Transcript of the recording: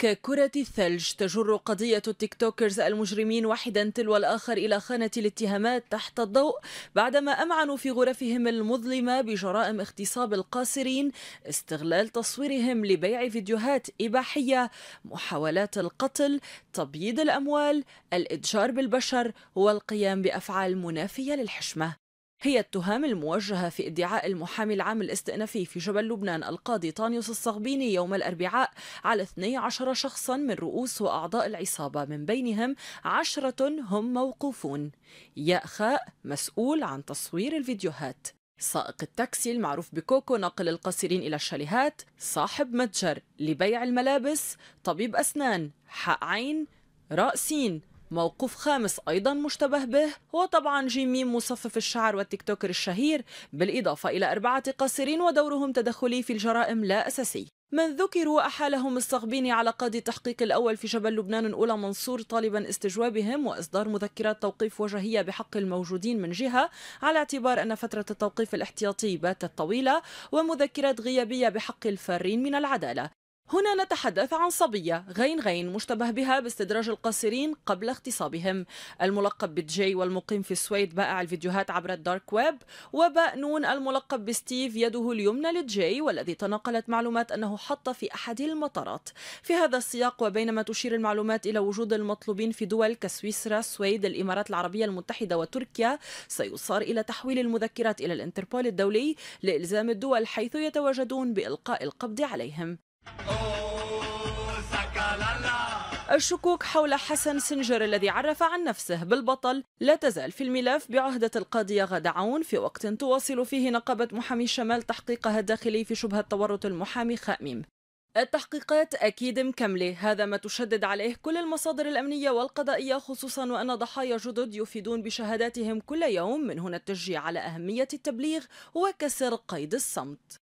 ككرة الثلج تجر قضية التيك توكرز المجرمين واحدا تلو الآخر إلى خانة الاتهامات تحت الضوء بعدما أمعنوا في غرفهم المظلمة بجرائم اغتصاب القاصرين استغلال تصويرهم لبيع فيديوهات إباحية محاولات القتل تبييض الأموال الإتجار بالبشر والقيام بأفعال منافية للحشمة هي التهام الموجهة في ادعاء المحامي العام الاستئنافي في جبل لبنان القاضي طانيوس الصغبيني يوم الأربعاء على 12 شخصا من رؤوس وأعضاء العصابة من بينهم عشرة هم موقوفون يأخاء مسؤول عن تصوير الفيديوهات سائق التاكسي المعروف بكوكو ناقل القاصرين إلى الشاليهات صاحب متجر لبيع الملابس طبيب أسنان حق عين رأسين موقف خامس أيضا مشتبه به هو طبعا جيم ميم مصفف الشعر والتيك توكر الشهير بالإضافة إلى أربعة قاصرين ودورهم تدخلي في الجرائم لا أساسي من ذكروا أحالهم الصغبيني على قاضي التحقيق الأول في جبل لبنان الأولى منصور طالبا استجوابهم وإصدار مذكرات توقيف وجهية بحق الموجودين من جهة على اعتبار أن فترة التوقيف الاحتياطي باتت طويلة ومذكرات غيابية بحق الفارين من العدالة هنا نتحدث عن صبية غين غين مشتبه بها باستدراج القاصرين قبل اغتصابهم الملقب بجي والمقيم في السويد بائع الفيديوهات عبر الدارك ويب وبأنون الملقب بستيف يده اليمنى لجي والذي تناقلت معلومات أنه حط في أحد المطارات في هذا السياق وبينما تشير المعلومات إلى وجود المطلوبين في دول كسويسرا السويد الإمارات العربية المتحدة وتركيا سيصار إلى تحويل المذكرات إلى الانتربول الدولي لإلزام الدول حيث يتواجدون بإلقاء القبض عليهم الشكوك حول حسن سنجر الذي عرف عن نفسه بالبطل لا تزال في الملف بعهدة القاضية غادة عون في وقت تواصل فيه نقابة محامي الشمال تحقيقها الداخلي في شبهة تورط المحامي خاميم التحقيقات أكيد مكملة هذا ما تشدد عليه كل المصادر الأمنية والقضائية خصوصا وأن ضحايا جدد يفيدون بشهاداتهم كل يوم من هنا التشجيع على أهمية التبليغ وكسر قيد الصمت